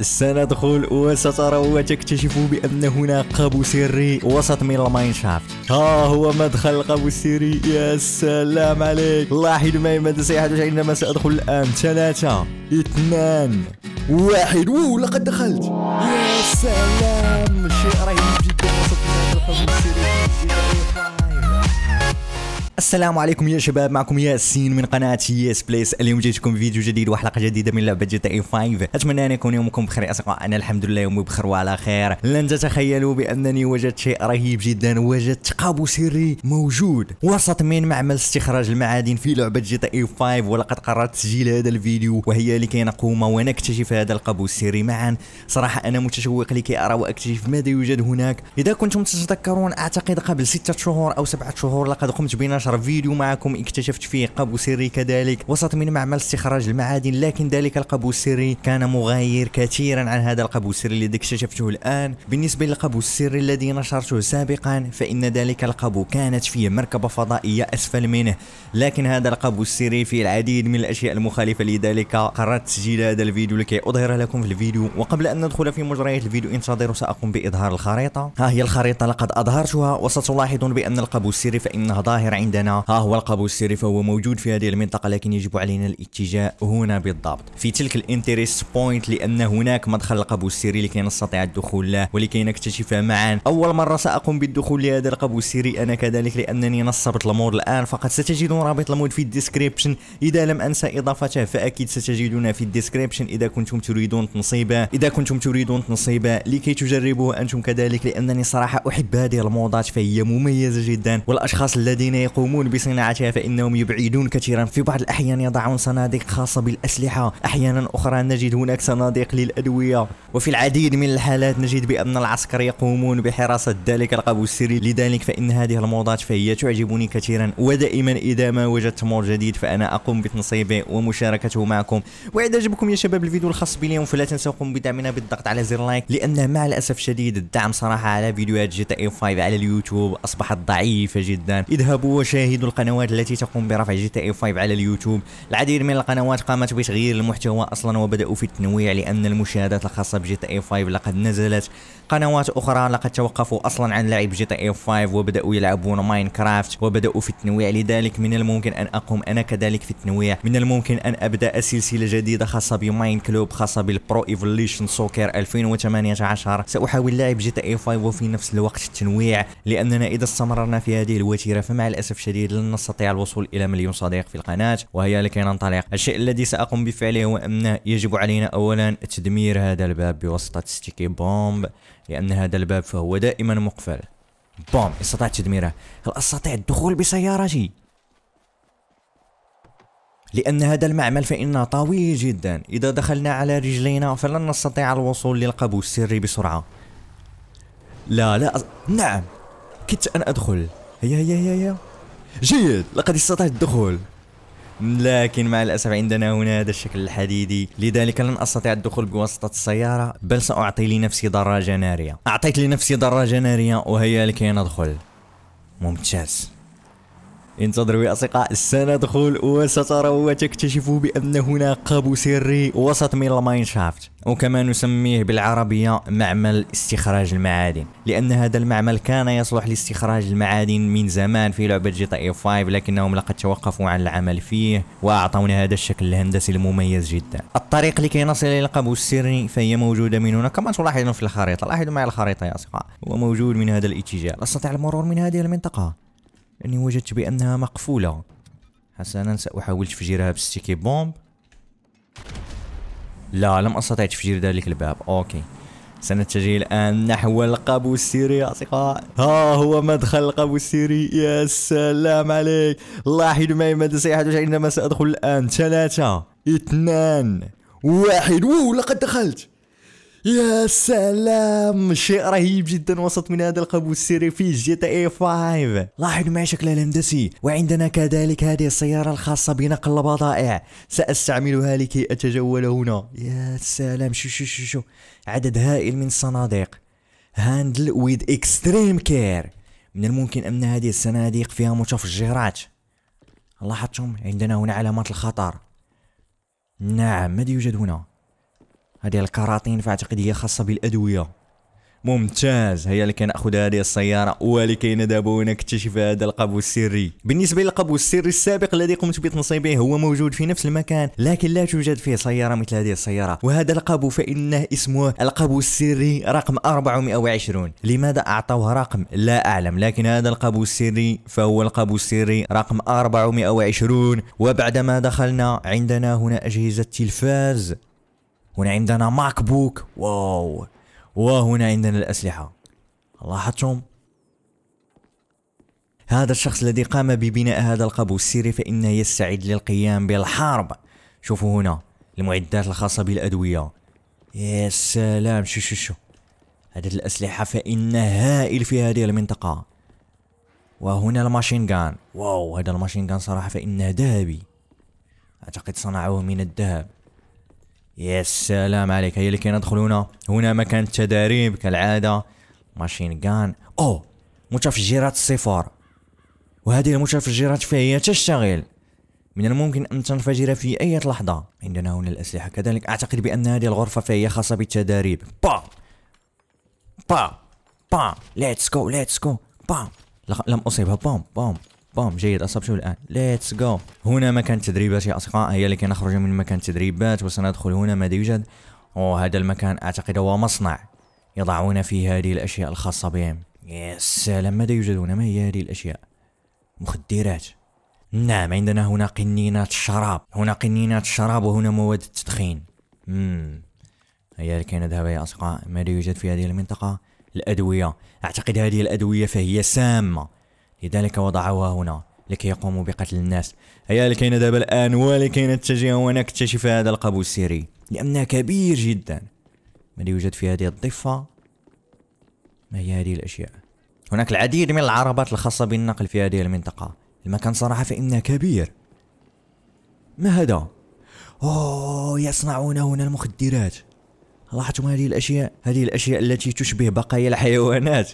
السنة دخول وسترى وتكتشف بأن هنا قابو سري وسط من الماينشافت ها هو مدخل القابو السري يا سلام عليك لاحظ معي ماذا سيحدث عندما سأدخل الآن ثلاثة اثنان واحد ووو لقد دخلت يا سلام السلام عليكم يا شباب معكم ياسين من قناه ياس بليس اليوم جيتكم فيديو جديد وحلقه جديده من لعبه جي تي اي 5 اتمنى ان يكون يومكم بخير يا اصدقاء انا الحمد لله يومي بخير وعلى خير لن تتخيلوا بانني وجدت شيء رهيب جدا وجدت قابو سري موجود وسط من معمل استخراج المعادن في لعبه جي تي اي 5 ولقد قررت تسجيل هذا الفيديو وهي لكي نقوم ونكتشف هذا القابو السري معا صراحه انا متشوق لكي ارى واكتشف ماذا يوجد هناك اذا كنتم تتذكرون اعتقد قبل ستة شهور او سبعة شهور لقد قمت بنشر نشر فيديو معكم اكتشفت فيه قبو سري كذلك وسط من معمل استخراج المعادن لكن ذلك القبو السري كان مغاير كثيرا عن هذا القبو السري الذي اكتشفته الآن بالنسبة للقبو السري الذي نشرته سابقا فإن ذلك القبو كانت فيه مركبة فضائية أسفل منه لكن هذا القبو السري فيه العديد من الأشياء المخالفة لذلك قررت تسجيل هذا الفيديو لكي أظهره لكم في الفيديو وقبل أن ندخل في مجريات الفيديو انتظروا سأقوم بإظهار الخريطة ها هي الخريطة لقد أظهرتها وستلاحظون بأن القبو السري فإنه ظاهر عند عندنا ها هو القابوس السري فهو موجود في هذه المنطقة لكن يجب علينا الاتجاه هنا بالضبط في تلك الانترست بوينت لأن هناك مدخل القابوس السري لكي نستطيع الدخول له ولكي نكتشفه معا أول مرة سأقوم بالدخول لهذا القابوس السري أنا كذلك لأنني نصبت المود الآن فقط ستجدون رابط المود في الديسكريبشن إذا لم أنسى إضافته فأكيد ستجدونه في الديسكريبشن إذا كنتم تريدون تنصيبه إذا كنتم تريدون تنصيبه لكي تجربوه أنتم كذلك لأنني صراحة أحب هذه الموضات فهي مميزة جدا والأشخاص الذين يقومون يقومون بصناعتها فإنهم يبعدون كثيرا في بعض الأحيان يضعون صناديق خاصة بالأسلحة أحيانا أخرى نجد هناك صناديق للأدوية وفي العديد من الحالات نجد بأن العسكر يقومون بحراسة ذلك القبو السري لذلك فإن هذه الموضات فهي تعجبني كثيرا ودائما إذا ما وجدت مور جديد فأنا أقوم بتنصيبه ومشاركته معكم وإذا عجبكم يا شباب الفيديو الخاص بي اليوم فلا تنسوا قم بدعمنا بالضغط على زر لايك لأن مع الأسف الشديد الدعم صراحة على فيديوهات جي تي اي 5 على اليوتيوب أصبحت ضعيفة جدا اذهبوا وشاهدوا القنوات التي تقوم برفع جي تي اي 5 على اليوتيوب العديد من القنوات قامت بتغيير المحتوى اصلا وبداوا في التنويع لان المشاهدات الخاصه بجي تي اي 5 لقد نزلت قنوات اخرى لقد توقفوا اصلا عن لعب جي تي اي 5 وبداوا يلعبون ماين كرافت وبداوا في التنويع لذلك من الممكن ان اقوم انا كذلك في التنويع من الممكن ان ابدا سلسله جديده خاصه بماين كلوب خاصه بالبرو ايفوليشن سوكر 2018 ساحاول لعب جي تي اي 5 وفي نفس الوقت التنويع لاننا اذا استمررنا في هذه الوتيره فمع الاسف للأسف الشديد لن نستطيع الوصول إلى مليون صديق في القناة وهي لكي ننطلق الشيء الذي سأقوم بفعله هو أن يجب علينا أولا تدمير هذا الباب بواسطة ستيكي بومب لأن هذا الباب فهو دائما مقفل بوم استطعت تدميره هل أستطيع الدخول بسيارتي؟ لأن هذا المعمل فإنه طويل جدا إذا دخلنا على رجلينا فلن نستطيع الوصول للقبو السري بسرعة لا لا أز... نعم كدت أن أدخل هيا هيا هيا هيا جيد لقد استطعت الدخول لكن مع الأسف عندنا هنا هذا الشكل الحديدي لذلك لن أستطيع الدخول بواسطة السيارة بل سأعطي لنفسي دراجة نارية أعطيت لنفسي دراجة نارية وهيا لكي ندخل ممتاز انتظروا يا أصدقاء سندخل وسترى وتكتشف بأن هنا قاب سري وسط من شافت وكما نسميه بالعربية معمل استخراج المعادن لأن هذا المعمل كان يصلح لاستخراج المعادن من زمان في لعبة جي تي 5 إيه لكنهم لقد توقفوا عن العمل فيه وأعطونا هذا الشكل الهندسي المميز جدا الطريق لكي نصل إلى القبو السري فهي موجودة من هنا كما تلاحظون في الخريطة لاحظوا معي الخريطة يا أصدقاء هو موجود من هذا الاتجاه أستطيع المرور من هذه المنطقة لأني وجدت بأنها مقفولة حسنا سأحاول تفجيرها بالستيكي بومب لا لم أستطع تفجير ذلك الباب أوكي سنتجه الآن نحو القبو السيري يا أصدقاء ها هو مدخل القبو السيري يا سلام عليك لاحظ معي ماذا سيحدث عندما سأدخل الآن ثلاثة اثنان واحد اوه لقد دخلت يا سلام شيء رهيب جدا وسط من هذا القبو السري في جي تي اي 5 لاحظ معي شكلها الهندسي وعندنا كذلك هذه السيارة الخاصة بنقل البضائع سأستعملها لكي أتجول هنا يا سلام شو شو شو شو عدد هائل من الصناديق هاندل ويد اكستريم كير من الممكن أن هذه الصناديق فيها متفجرات لاحظتم عندنا هنا علامات الخطر نعم ماذا يوجد هنا هذه الكراطين فاعتقد هي خاصه بالادويه ممتاز هيا لكي ناخذ هذه السياره ولكي نذهب ونكتشف هذا القبو السري بالنسبه للقبو السري السابق الذي قمت بتنصيبه هو موجود في نفس المكان لكن لا توجد فيه سياره مثل هذه السياره وهذا القبو فانه اسمه القبو السري رقم 420 لماذا اعطوه رقم لا اعلم لكن هذا القبو السري فهو القبو السري رقم 420 وبعدما دخلنا عندنا هنا اجهزه تلفاز هنا عندنا ماك بوك واو وهنا عندنا الأسلحة لاحظتم هذا الشخص الذي قام ببناء هذا القبو السري فإنه يستعد للقيام بالحرب شوفوا هنا المعدات الخاصة بالأدوية يا سلام شو شو شو عدد الأسلحة فإنه هائل في هذه المنطقة وهنا الماشين جان واو هذا الماشين جان صراحة فإنه ذهبي أعتقد صنعوه من الذهب يا سلام عليك هيا اللي كان يدخلون هنا مكان التدريب كالعادة ماشين جان أو متفجرات الصفار وهذه المتفجرات فهي تشتغل من الممكن أن تنفجر في أي لحظة عندنا هنا الأسلحة كذلك أعتقد بأن هذه الغرفة فهي خاصة بالتدريب با با با ليتس جو ليتس جو با لم أصيبها بوم بوم بام جيد اصاب شو الان ليتس جو هنا مكان التدريبات يا اصدقاء هي لكي نخرج من مكان التدريبات وسندخل هنا ماذا يوجد وهذا المكان اعتقد هو مصنع يضعون فيه هذه الاشياء الخاصه بهم يا سلام ماذا يوجد هنا ما هي هذه الاشياء مخدرات نعم عندنا هنا قنينات الشراب هنا قنينات الشراب وهنا مواد التدخين امم هيا لكي نذهب يا اصدقاء ماذا يوجد في هذه المنطقه الادويه اعتقد هذه الادويه فهي سامه لذلك وضعوها هنا لكي يقوموا بقتل الناس هيا لكي نذهب الآن ولكي نتجه ونكتشف هذا القبو السري لأنه كبير جدا ماذا يوجد في هذه الضفة؟ ما هي هذه الأشياء؟ هناك العديد من العربات الخاصة بالنقل في هذه المنطقة المكان صراحة فإنه كبير ما هذا؟ أوه يصنعون هنا المخدرات لاحظتم هذه الأشياء؟ هذه الأشياء التي تشبه بقايا الحيوانات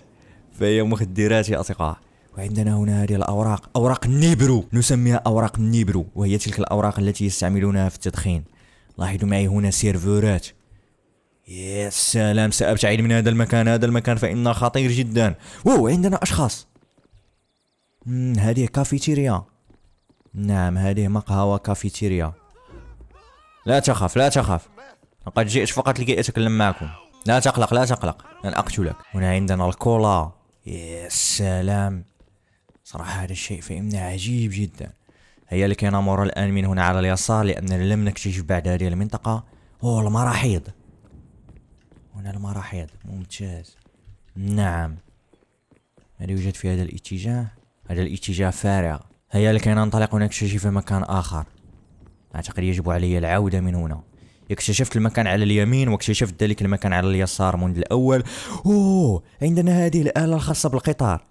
فهي مخدرات يا أصدقاء وعندنا هنا هذه الأوراق أوراق النيبرو نسميها أوراق النيبرو وهي تلك الأوراق التي يستعملونها في التدخين لاحظوا معي هنا سيرفورات يا سلام سأبتعد من هذا المكان هذا المكان فإنه خطير جدا اوه عندنا أشخاص هذه كافيتيريا نعم هذه مقهى وكافيتيريا لا تخاف لا تخاف لقد جئت فقط لكي أتكلم معكم لا تقلق لا تقلق لن أقتلك هنا عندنا الكولا يا سلام صراحة هذا الشيء فهمنا عجيب جدا هيا لكي نمر الآن من هنا على اليسار لأننا لم نكتشف بعد هذه المنطقة أوه المراحيض هنا المراحيض ممتاز نعم هل يوجد في هذا الاتجاه؟ هذا الاتجاه فارغ هيا لكي ننطلق ونكتشف مكان آخر أعتقد يجب علي العودة من هنا اكتشفت المكان على اليمين واكتشفت ذلك المكان على اليسار منذ الأول أوه عندنا هذه الآلة الخاصة بالقطار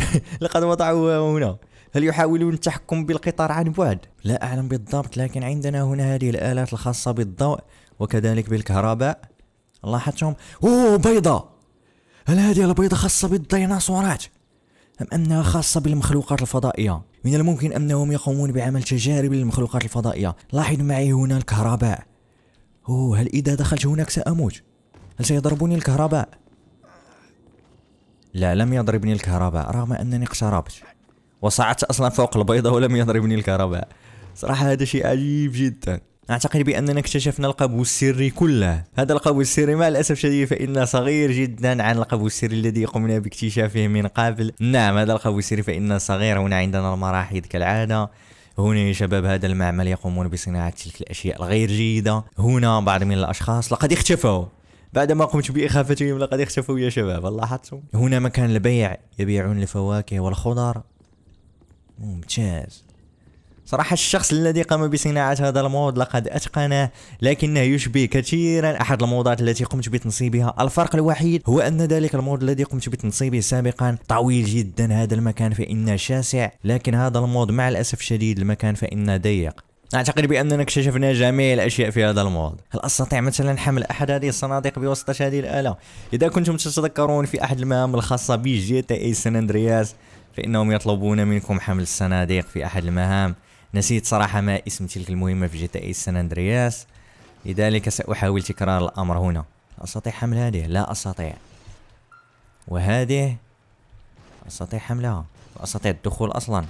لقد وضعوها هنا هل يحاولون التحكم بالقطار عن بعد؟ لا أعلم بالضبط لكن عندنا هنا هذه الآلات الخاصة بالضوء وكذلك بالكهرباء لاحظتهم أوه بيضة هل هذه البيضة خاصة بالديناصورات؟ أم أنها خاصة بالمخلوقات الفضائية؟ من الممكن أنهم يقومون بعمل تجارب للمخلوقات الفضائية لاحظ معي هنا الكهرباء أوه هل إذا دخلت هناك سأموت؟ هل سيضربني الكهرباء؟ لا لم يضربني الكهرباء رغم أنني اقتربت وصعدت أصلا فوق البيضة ولم يضربني الكهرباء صراحة هذا شيء عجيب جدا أعتقد بأننا اكتشفنا القبو السري كله هذا القبو السري مع الأسف الشديد فإنه صغير جدا عن القبو السري الذي قمنا باكتشافه من قبل نعم هذا القبو السري فإنه صغير هنا عندنا المراحيض كالعادة هنا يا شباب هذا المعمل يقومون بصناعة تلك الأشياء الغير جيدة هنا بعض من الأشخاص لقد اختفوا بعدما قمت بإخافتهم لقد اختفوا يا شباب لاحظتم؟ هنا مكان البيع يبيعون الفواكه والخضار ممتاز صراحة الشخص الذي قام بصناعة هذا المود لقد أتقنه لكنه يشبه كثيرا أحد الموضات التي قمت بتنصيبها الفرق الوحيد هو أن ذلك المود الذي قمت بتنصيبه سابقا طويل جدا هذا المكان فإنه شاسع لكن هذا المود مع الأسف الشديد المكان فإنه ضيق أعتقد بأننا اكتشفنا جميع الأشياء في هذا الموضوع هل أستطيع مثلا حمل أحد هذه الصناديق بواسطة هذه الآلة؟ إذا كنتم تتذكرون في أحد المهام الخاصة جي تي اي سان أندرياس فإنهم يطلبون منكم حمل الصناديق في أحد المهام نسيت صراحة ما اسم تلك المهمة في جي تي اي سان أندرياس لذلك سأحاول تكرار الأمر هنا أستطيع حمل هذه؟ لا أستطيع وهذه أستطيع حملها واستطيع أستطيع الدخول أصلا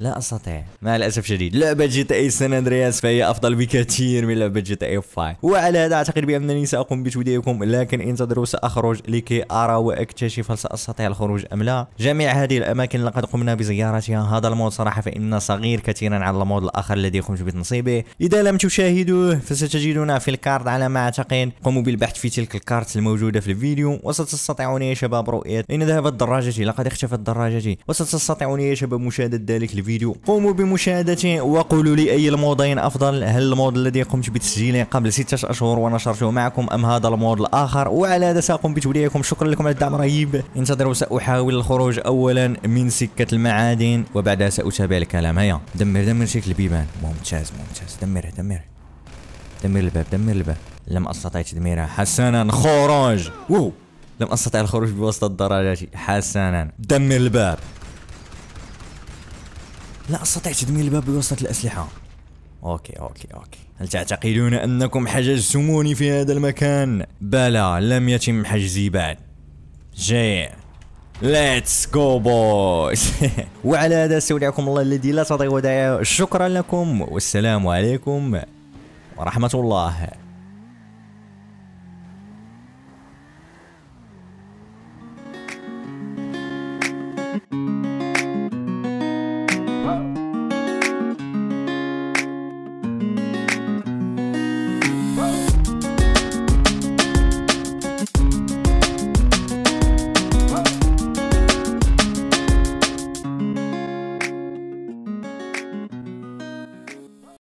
لا استطيع مع الاسف شديد لعبه جي تي اي سان اندرياس فهي افضل بكثير من لعبه جي تي اي 5 وعلى هذا اعتقد بانني ساقوم بتوديعكم لكن انتظروا ساخرج لكي ارى واكتشف هل ساستطيع الخروج ام لا جميع هذه الاماكن لقد قمنا بزيارتها هذا المود صراحه فانه صغير كثيرا على المود الاخر الذي قمت بتنصيبه اذا لم تشاهدوه فستجدونه في الكارت على ما اعتقد قوموا بالبحث في تلك الكارت الموجوده في الفيديو وستستطيعون يا شباب رؤيه اين ذهبت دراجتي لقد اختفت دراجتي وستستطيعون يا شباب مشاهده ذلك الفيديو الفيديو قوموا بمشاهدته وقولوا لي أي المودين أفضل هل المود الذي قمت بتسجيله قبل ستة أشهر ونشرته معكم أم هذا المود الآخر وعلى هذا سأقوم بتوليعكم شكرا لكم على الدعم رهيب انتظروا سأحاول الخروج أولا من سكة المعادن وبعدها سأتابع الكلام هيا دمر دمر شكل البيبان ممتاز ممتاز دمر دمر دمر الباب دمر الباب لم استطع تدميرها حسنا خروج لم استطع الخروج بواسطه الدراجات حسنا دمر الباب لا استطيع تدمير الباب بواسطة الأسلحة اوكي اوكي اوكي هل تعتقدون انكم حجزتموني في هذا المكان بلى لم يتم حجزي بعد جاي ليتس جو بويز وعلى هذا استودعكم الله الذي لا تضيع ودائعه شكرا لكم والسلام عليكم ورحمه الله